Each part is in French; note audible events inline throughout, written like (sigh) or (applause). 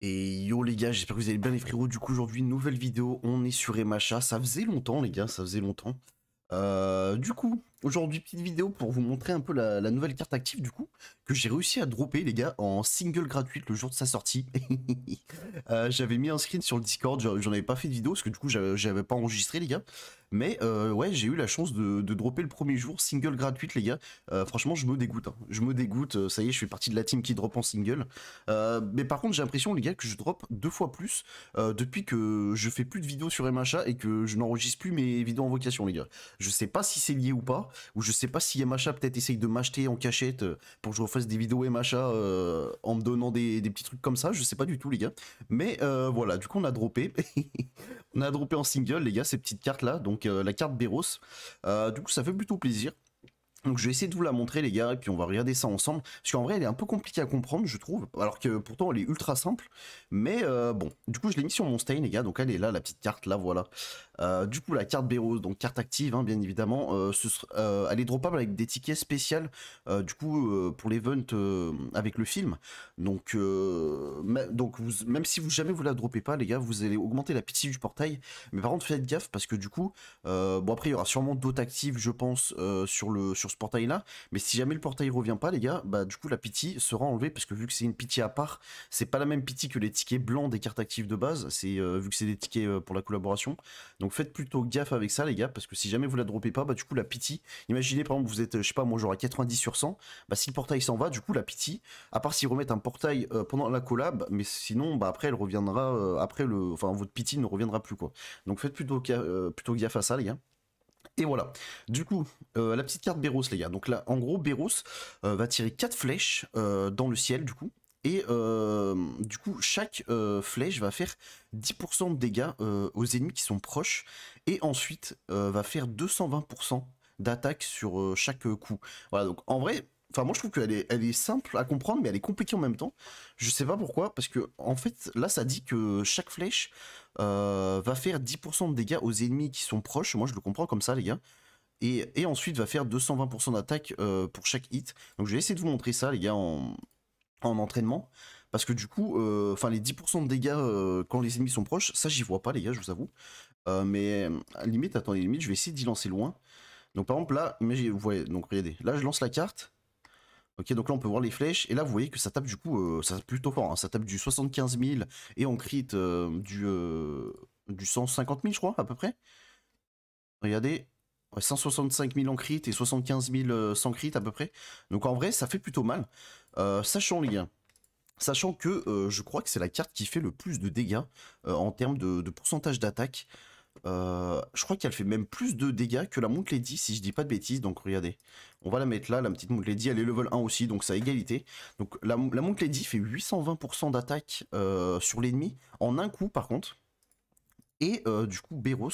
Et yo les gars, j'espère que vous allez bien les frérots. Du coup aujourd'hui nouvelle vidéo, on est sur Emacha. Ça faisait longtemps les gars, ça faisait longtemps. Euh, du coup, Aujourd'hui, petite vidéo pour vous montrer un peu la, nouvelle carte active du coup, que j'ai réussi à dropper les gars en single gratuite le jour de sa sortie. (laughs) Euh, j'avais mis un screen sur le Discord, j'en avais pas fait de vidéo parce que du coup j'avais pas enregistré les gars. Mais euh, ouais, j'ai eu la chance de, dropper le premier jour single gratuite les gars. Euh, franchement, je me dégoûte, hein. je me dégoûte, ça y est, je fais partie de la team qui drop en single. mais par contre, j'ai l'impression les gars que je drop deux fois plus depuis que je fais plus de vidéos sur MHA et que je n'enregistre plus mes vidéos en vocation les gars. Je sais pas si c'est lié ou pas. Ou je sais pas si Macha, peut-être essaye de m'acheter en cachette euh, pour que je refasse des vidéos Yamacha euh, en me donnant des, petits trucs comme ça. Je sais pas du tout, les gars. Mais euh, voilà, du coup, on a droppé. (laughs) on a droppé en single, les gars, ces petites cartes là. Donc, euh, la carte Beros. du coup, ça fait plutôt plaisir. Donc je vais essayer de vous la montrer les gars et puis on va regarder ça ensemble. Parce qu'en vrai elle est un peu compliquée à comprendre je trouve. Alors que pourtant elle est ultra simple. Mais euh, bon, du coup je l'ai mis sur mon stain les gars. Donc elle est là la petite carte là voilà. Euh, du coup la carte Béros, donc carte active hein, bien évidemment. Euh, elle est droppable avec des tickets spéciales du coup pour l'event avec le film. Donc, donc même si vous jamais vous la droppez pas les gars vous allez augmenter la pitié du portail. Mais par contre faites gaffe parce que du coup bon après il y aura sûrement d'autres actives je pense sur le ce portail-là. Mais si jamais le portail revient pas, les gars, bah du coup la pitié sera enlevée parce que vu que c'est une pitié à part, c'est pas la même pitié que les tickets blancs des cartes actives de base. C'est euh, vu que c'est des tickets euh, pour la collaboration. Donc faites plutôt gaffe avec ça, les gars, parce que si jamais vous la dropez pas, bah du coup la pitié Imaginez par exemple vous êtes, euh, je sais pas, moi à 90 sur 100. Bah si le portail s'en va, du coup la pitié à part s'ils remettent un portail pendant la collab, mais sinon bah après elle reviendra après le, enfin votre pitié ne reviendra plus quoi. Donc faites plutôt plutôt gaffe à ça, les gars. Et voilà. Du coup, euh, la petite carte Béros, les gars. Donc là, en gros, Béros euh, va tirer 4 flèches euh, dans le ciel, du coup. Et du coup, chaque flèche va faire 10% de dégâts aux ennemis qui sont proches. Et ensuite, va faire 220% d'attaque sur chaque coup. Voilà, donc en vrai, moi, je trouve qu'elle est, elle est simple à comprendre, mais elle est compliquée en même temps. Je sais pas pourquoi, parce que, en fait, là, ça dit que chaque flèche euh, va faire 10% de dégâts aux ennemis qui sont proches. Moi, je le comprends comme ça, les gars. Et, ensuite, va faire 220% d'attaque euh, pour chaque hit. Donc, je vais essayer de vous montrer ça, les gars, en, entraînement. Parce que du coup, euh, enfin, les 10% de dégâts quand les ennemis sont proches, ça j'y vois pas, les gars, je vous avoue. Euh, mais limite, attendez, limite, je vais essayer d'y lancer loin. Donc par exemple, là, mais vous voyez, donc regardez, là je lance la carte. Ok, donc là on peut voir les flèches, et là vous voyez que ça tape du coup, euh, ça tape plutôt fort, hein. ça tape du 75 000, et en crit euh, du, euh, du 150 000 je crois, à peu près. Regardez, 165 000 en crit et 75 000 sans crit à peu près. Donc en vrai ça fait plutôt mal. sachant les gars, sachant que je crois que c'est la carte qui fait le plus de dégâts en termes de pourcentage d'attaque. Euh, je crois qu'elle fait même plus de dégâts que la Mount Lady, si je dis pas de bêtises. Donc regardez, on va la mettre là, la petite Mount Lady, elle est level 1 aussi, donc ça a égalité. Donc la, la Lady fait 820% d'attaque euh, sur l'ennemi en un coup par contre. Et euh, du coup, Beros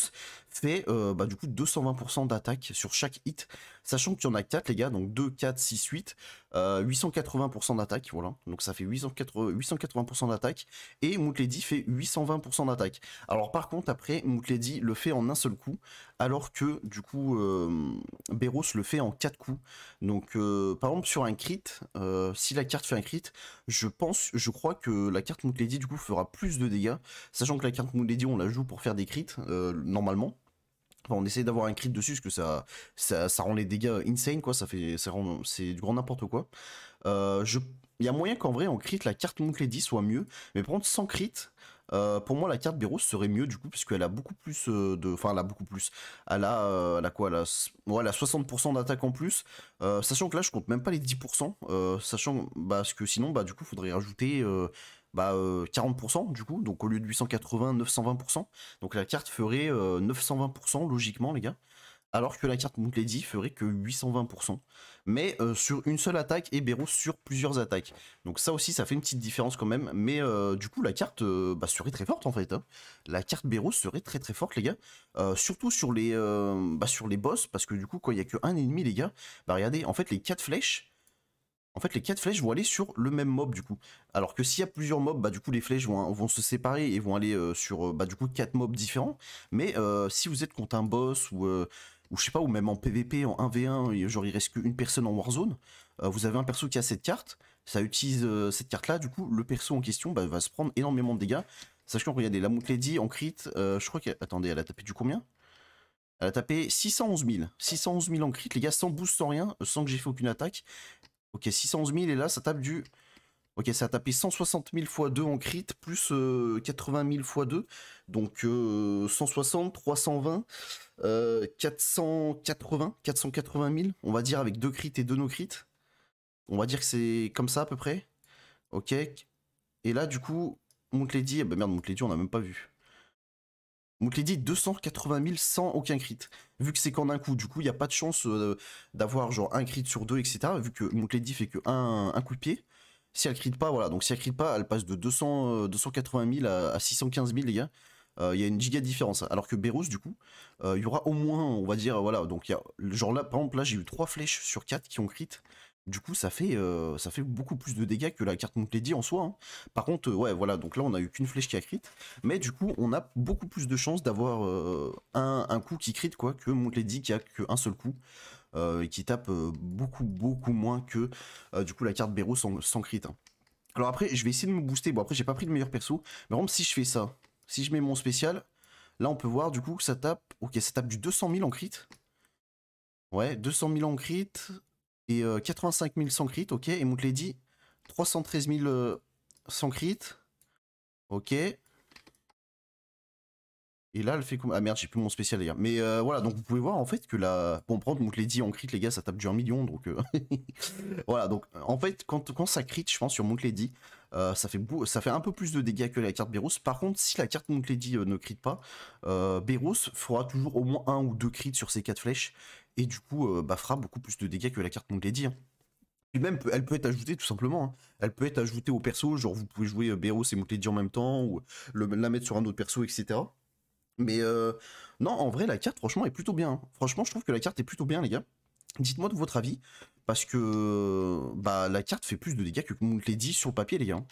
fait euh, bah, du coup 220% d'attaque sur chaque hit, sachant qu'il y en a 4 les gars, donc 2, 4, 6, 8, 880% d'attaque, voilà, donc ça fait 880%, d'attaque, et Moutledi fait 820% d'attaque. Alors par contre après, Moutledi le fait en un seul coup, alors que du coup euh, Beros le fait en 4 coups. Donc euh, par exemple sur un crit, si la carte fait un crit, je pense, je crois que la carte Moutledi du coup fera plus de dégâts, sachant que la carte Moutledi on la joue pour faire des crits, normalement, on essaye d'avoir un crit dessus parce que ça, ça, rend les dégâts insane, quoi. Ça fait, c'est du grand n'importe quoi. Euh, il y a moyen qu'en vrai, en crit, la carte 10 soit mieux. Mais par contre, sans crit, euh, pour moi, la carte Béros serait mieux du coup, puisqu'elle a beaucoup plus euh, de. Enfin, elle a beaucoup plus. Elle a, quoi elle a, 60% d'attaque en plus. sachant que là, je compte même pas les 10%. sachant que sinon, bah, du coup, faudrait rajouter bah, 40% euh, du coup, donc au lieu de 880, 920%. Donc la carte ferait 920% euh, logiquement les gars, alors que la carte Lady ferait que 820%, mais euh, sur une seule attaque et Beros sur plusieurs attaques. Donc ça aussi ça fait une petite différence quand même, mais du coup la carte bah, serait très forte en fait. Hein. La carte Bero serait très très forte les gars, surtout sur les, bah, sur les boss, parce que du coup quand il n'y a qu'un ennemi les gars, bah regardez, en fait les 4 flèches, en fait, les quatre flèches vont aller sur le même mob du coup. Alors que s'il y a plusieurs mobs, bah du coup les flèches vont, vont se séparer et vont aller euh, sur euh, bah, du coup quatre mobs différents. Mais euh, si vous êtes contre un boss ou, ou je sais pas, ou même en PVP, en 1v1, genre il reste qu'une personne en Warzone, vous avez un perso qui a cette carte, ça utilise cette carte là, du coup le perso en question bah, va se prendre énormément de dégâts. Sachant que regardez, la Moot Lady en crit, je crois qu'elle. Attendez, elle a tapé du combien elle a tapé 611 000. 611 000 en crit, les gars, sans boost, sans rien, sans que j'ai fait aucune attaque. Ok, 611 000 et là ça tape du... Ok, ça a tapé 160 000 x 2 en crit, plus 80 000 x 2. Donc 160, 320, 480, 480 000, on va dire, avec 2 crit et 2 no crit On va dire que c'est comme ça à peu près. Ok. Et là, du coup, mon eh ben merde, Lady on n'a même pas vu. Donc 280 000 sans aucun crit, vu que c'est qu'en un coup, du coup il n'y a pas de chance euh, d'avoir genre un crit sur deux, etc. Vu que Lady fait que un, coup de pied, si elle crit pas, voilà, donc si elle crit pas, elle passe de 200, 280 000 à, 615 000 les gars, euh, il y a une giga de différence. Alors que Berus du coup, euh, il y aura au moins, on va dire, voilà, donc il y a, genre là, par exemple là j'ai eu 3 flèches sur 4 qui ont crit, du coup, ça fait, euh, ça fait beaucoup plus de dégâts que la carte Montlady en soi. Hein. Par contre, euh, ouais, voilà, donc là, on a eu qu'une flèche qui a crit. Mais du coup, on a beaucoup plus de chances d'avoir euh, un, coup qui crit, quoi, que Montlady qui a qu'un seul coup. et qui tape beaucoup, beaucoup moins que, du coup, la carte Béro sans, sans crit. Hein. Alors après, je vais essayer de me booster. Bon, après, j'ai pas pris le meilleur perso. Mais exemple, si je fais ça, si je mets mon spécial, là, on peut voir, du coup, que ça tape... Ok, ça tape du 200 000 en crit. Ouais, 200 000 en crit et 85 000 sans crit, ok. Et Lady, 313 000 sans crit, ok. Et là, elle fait comment... Ah merde, j'ai plus mon spécial d'ailleurs. Mais euh, voilà, donc vous pouvez voir en fait que la... Bon, prendre Lady en crit, les gars, ça tape du 1 million, donc... Euh, (laughs) voilà, donc en fait, quand, quand ça crit, je pense, sur Lady... Euh, ça, fait un peu plus de dégâts que la carte Beros. Par contre, si la carte dit euh, ne crit pas, euh, Beros fera toujours au moins un ou deux crites sur ses quatre flèches. Et du coup, euh, bah, fera beaucoup plus de dégâts que la carte Monclady. Hein. même, elle peut être ajoutée tout simplement. Hein. Elle peut être ajoutée au perso, genre vous pouvez jouer Beros et dit en même temps, ou le, la mettre sur un autre perso, etc. Mais non, en vrai, la carte, franchement, est plutôt bien. Hein. Franchement, je trouve que la carte est plutôt bien, les gars. Dites-moi de votre avis, parce que bah, la carte fait plus de dégâts que l'a dit sur le papier, les gars. Hein.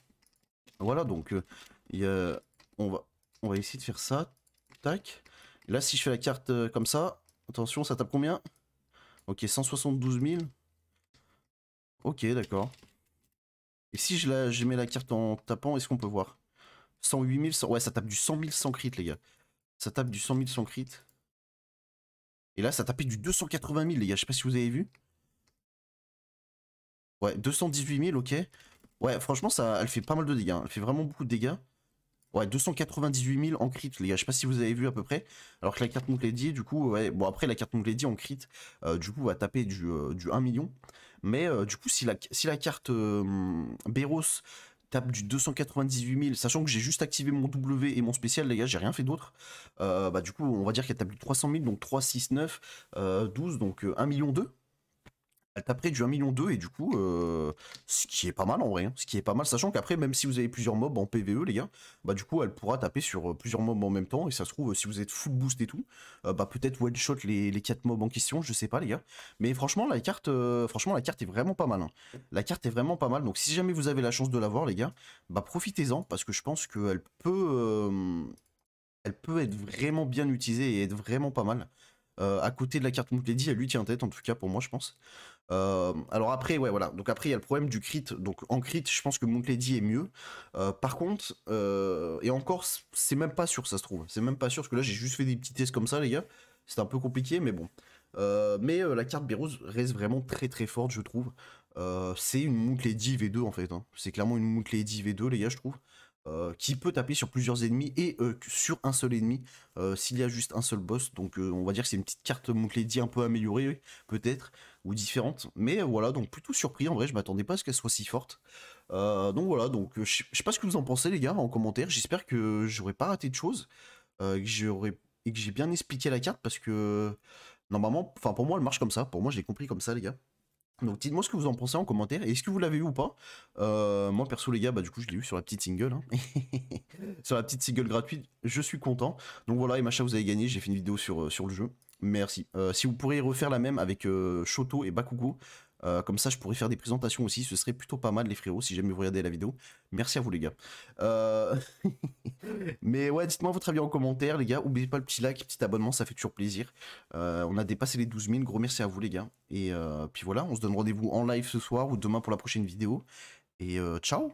Voilà, donc euh, on, va, on va essayer de faire ça. Tac. Là, si je fais la carte euh, comme ça, attention, ça tape combien Ok, 172 000. Ok, d'accord. Et si je, la, mets la carte en tapant, est-ce qu'on peut voir 108 000, ouais, ça tape du 100 000 sans crit, les gars. Ça tape du 100 000 sans crit. Et là, ça tapé du 280 000, les gars. Je sais pas si vous avez vu. Ouais, 218 000, ok. Ouais, franchement, ça, elle fait pas mal de dégâts. Hein. Elle fait vraiment beaucoup de dégâts. Ouais, 298 000 en crit, les gars. Je sais pas si vous avez vu à peu près. Alors que la carte Lady, du coup, ouais. Bon, après, la carte Lady en crit, euh, du coup, va taper du, euh, du 1 million. Mais euh, du coup, si la, si la carte Beros table du 298 000, sachant que j'ai juste activé mon W et mon spécial, les gars, j'ai rien fait d'autre. Euh, bah, du coup, on va dire qu'elle table du 300 000, donc 3, 6, 9, 12, donc 1 euh, million 2 elle taperait du 1 million 2 et du coup, euh, ce qui est pas mal en vrai, hein, ce qui est pas mal, sachant qu'après, même si vous avez plusieurs mobs en PVE, les gars, bah du coup, elle pourra taper sur euh, plusieurs mobs en même temps, et ça se trouve, euh, si vous êtes full boost et tout, bah peut-être one shot les, les 4 mobs en question, je sais pas les gars, mais franchement, la carte, franchement, la carte est vraiment pas mal, hein. la carte est vraiment pas mal, donc si jamais vous avez la chance de l'avoir, les gars, bah profitez-en, parce que je pense qu'elle peut, elle peut être vraiment bien utilisée et être vraiment pas mal. à côté de la carte Lady elle lui tient tête en tout cas pour moi je pense. Euh, alors après, ouais, voilà. Donc après, il y a le problème du crit. Donc en crit, je pense que Montlady est mieux. Euh, par contre, euh, et encore, c'est même pas sûr, que ça se trouve. C'est même pas sûr, parce que là, j'ai juste fait des petits tests comme ça, les gars. C'est un peu compliqué, mais bon. mais la carte Bérouse reste vraiment très très forte, je trouve. c'est une Montlady V2 en fait. Hein. C'est clairement une Montlady V2, les gars, je trouve. qui peut taper sur plusieurs ennemis et sur un seul ennemi s'il y a juste un seul boss. Donc on va dire que c'est une petite carte Montlady un peu améliorée peut-être ou différente Mais voilà, donc plutôt surpris en vrai, je m'attendais pas à ce qu'elle soit si forte. Euh, donc voilà, donc euh, je sais pas ce que vous en pensez les gars en commentaire, j'espère que j'aurais pas raté de choses, euh, j'aurais et que j'ai bien expliqué la carte parce que normalement, enfin pour moi elle marche comme ça, pour moi j'ai compris comme ça les gars. Donc dites-moi ce que vous en pensez en commentaire. Est-ce que vous l'avez eu ou pas Moi perso les gars, bah du coup je l'ai eu sur la petite single. Hein. (laughs) sur la petite single gratuite, je suis content. Donc voilà, et machin vous avez gagné, j'ai fait une vidéo sur, sur le jeu. Merci. Euh, si vous pourriez refaire la même avec euh, Shoto et Bakugo, euh, comme ça je pourrais faire des présentations aussi, ce serait plutôt pas mal les frérots si jamais vous regarder la vidéo. Merci à vous les gars. (laughs) Mais ouais, dites-moi votre avis en commentaire les gars, n'oubliez pas le petit like, petit abonnement, ça fait toujours plaisir. on a dépassé les 12 000, gros merci à vous les gars. Et puis voilà, on se donne rendez-vous en live ce soir ou demain pour la prochaine vidéo. Et ciao